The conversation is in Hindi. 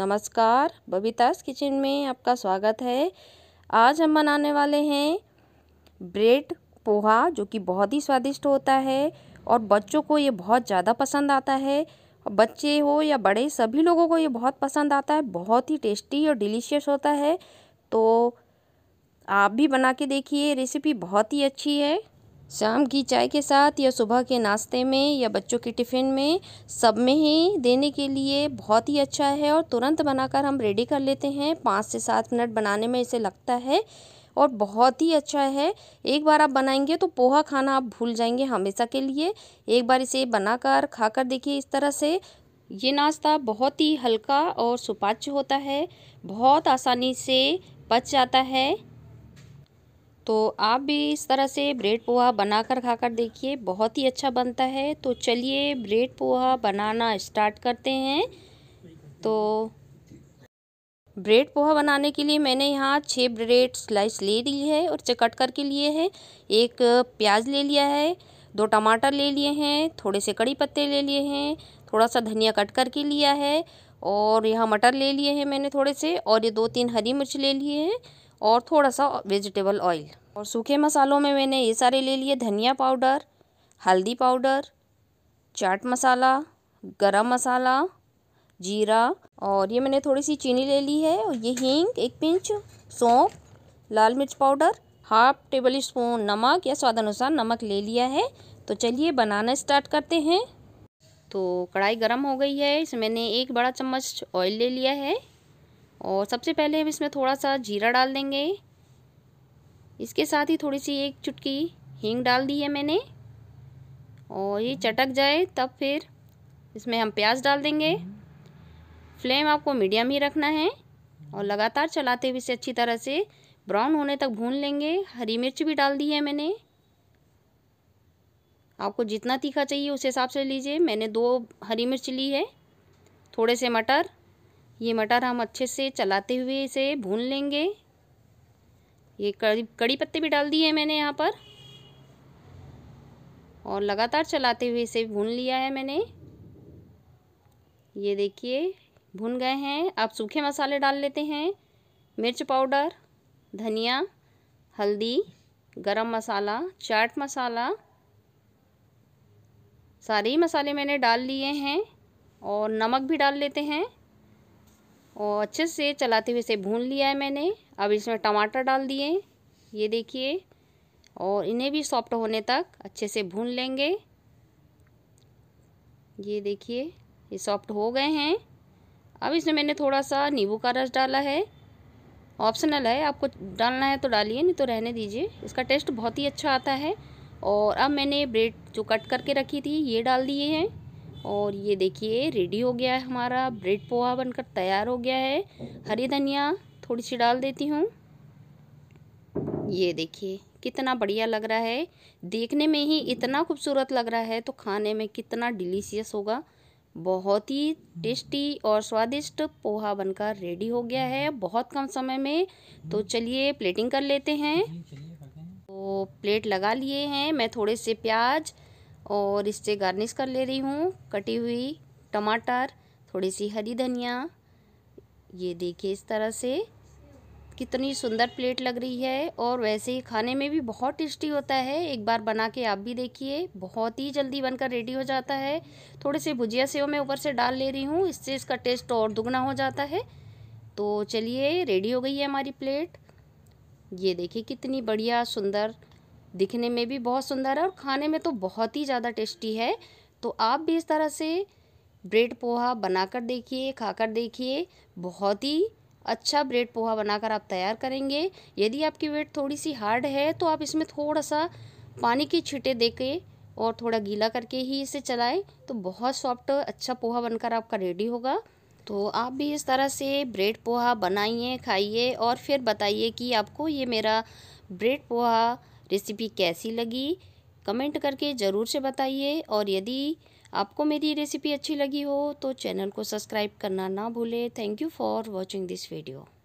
नमस्कार बबीतास किचन में आपका स्वागत है आज हम बनाने वाले हैं ब्रेड पोहा जो कि बहुत ही स्वादिष्ट होता है और बच्चों को ये बहुत ज़्यादा पसंद आता है बच्चे हो या बड़े सभी लोगों को ये बहुत पसंद आता है बहुत ही टेस्टी और डिलीशियस होता है तो आप भी बना के देखिए रेसिपी बहुत ही अच्छी है शाम की चाय के साथ या सुबह के नाश्ते में या बच्चों के टिफ़िन में सब में ही देने के लिए बहुत ही अच्छा है और तुरंत बनाकर हम रेडी कर लेते हैं पाँच से सात मिनट बनाने में इसे लगता है और बहुत ही अच्छा है एक बार आप बनाएंगे तो पोहा खाना आप भूल जाएंगे हमेशा के लिए एक बार इसे बनाकर खाकर देखिए इस तरह से ये नाश्ता बहुत ही हल्का और सुपाच्य होता है बहुत आसानी से पच जाता है तो आप भी इस तरह से ब्रेड पोहा बनाकर खाकर देखिए बहुत ही अच्छा बनता है तो चलिए ब्रेड पोहा बनाना स्टार्ट करते हैं तो ब्रेड पोहा बनाने के लिए मैंने यहाँ छः ब्रेड स्लाइस ले ली है और कट करके लिए है एक प्याज ले लिया है दो टमाटर ले लिए हैं थोड़े से कड़ी पत्ते ले लिए हैं थोड़ा सा धनिया कट करके लिया है और यहाँ मटर ले लिए हैं मैंने थोड़े से और ये दो तीन हरी मिर्च ले लिए हैं और थोड़ा सा वेजिटेबल ऑयल और सूखे मसालों में मैंने ये सारे ले लिए धनिया पाउडर हल्दी पाउडर चाट मसाला गरम मसाला जीरा और ये मैंने थोड़ी सी चीनी ले ली है और ये हींग एक पिंच सौंप लाल मिर्च पाउडर हाफ टेबल स्पून नमक या स्वाद अनुसार नमक ले लिया है तो चलिए बनाना स्टार्ट करते हैं तो कढ़ाई गरम हो गई है इसमें मैंने एक बड़ा चम्मच ऑयल ले लिया है और सबसे पहले हम इसमें थोड़ा सा जीरा डाल देंगे इसके साथ ही थोड़ी सी एक चुटकी हींग डाल दी है मैंने और ये चटक जाए तब फिर इसमें हम प्याज डाल देंगे फ्लेम आपको मीडियम ही रखना है और लगातार चलाते हुए इसे अच्छी तरह से ब्राउन होने तक भून लेंगे हरी मिर्च भी डाल दी है मैंने आपको जितना तीखा चाहिए उस हिसाब से लीजिए मैंने दो हरी मिर्च ली है थोड़े से मटर ये मटर हम अच्छे से चलाते हुए इसे भून लेंगे ये कड़ी कड़ी पत्ते भी डाल दिए हैं मैंने यहाँ पर और लगातार चलाते हुए इसे भून लिया है मैंने ये देखिए भून गए हैं आप सूखे मसाले डाल लेते हैं मिर्च पाउडर धनिया हल्दी गरम मसाला चाट मसाला सारे ही मसाले मैंने डाल लिए हैं और नमक भी डाल लेते हैं और अच्छे से चलाते हुए इसे भून लिया है मैंने अब इसमें टमाटर डाल दिए ये देखिए और इन्हें भी सॉफ्ट होने तक अच्छे से भून लेंगे ये देखिए ये सॉफ्ट हो गए हैं अब इसमें मैंने थोड़ा सा नींबू का रस डाला है ऑप्शनल है आपको डालना है तो डालिए नहीं तो रहने दीजिए इसका टेस्ट बहुत ही अच्छा आता है और अब मैंने ब्रेड जो कट करके रखी थी ये डाल दिए हैं और ये देखिए रेडी हो गया है हमारा ब्रेड पोहा बनकर तैयार हो गया है हरी धनिया थोड़ी सी डाल देती हूँ ये देखिए कितना बढ़िया लग रहा है देखने में ही इतना खूबसूरत लग रहा है तो खाने में कितना डिलीशियस होगा बहुत ही टेस्टी और स्वादिष्ट पोहा बनकर रेडी हो गया है बहुत कम समय में तो चलिए प्लेटिंग कर लेते हैं तो प्लेट लगा लिए हैं मैं थोड़े से प्याज और इससे गार्निश कर ले रही हूँ कटी हुई टमाटर थोड़ी सी हरी धनिया ये देखिए इस तरह से कितनी सुंदर प्लेट लग रही है और वैसे ही खाने में भी बहुत टेस्टी होता है एक बार बना के आप भी देखिए बहुत ही जल्दी बनकर रेडी हो जाता है थोड़े से भुजिया सेव मैं ऊपर से डाल ले रही हूँ इससे इसका टेस्ट और दुगना हो जाता है तो चलिए रेडी हो गई है हमारी प्लेट ये देखिए कितनी बढ़िया सुंदर दिखने में भी बहुत सुंदर है और खाने में तो बहुत ही ज़्यादा टेस्टी है तो आप भी इस तरह से ब्रेड पोहा बनाकर देखिए खाकर देखिए बहुत ही अच्छा ब्रेड पोहा बनाकर आप तैयार करेंगे यदि आपकी वेट थोड़ी सी हार्ड है तो आप इसमें थोड़ा सा पानी की छींटे दे के और थोड़ा गीला करके ही इसे चलाएं तो बहुत सॉफ्ट अच्छा पोहा बनकर आपका रेडी होगा तो आप भी इस तरह से ब्रेड पोहा बनाइए खाइए और फिर बताइए कि आपको ये मेरा ब्रेड पोहा रेसिपी कैसी लगी कमेंट करके ज़रूर से बताइए और यदि आपको मेरी रेसिपी अच्छी लगी हो तो चैनल को सब्सक्राइब करना ना भूलें thank you for watching this video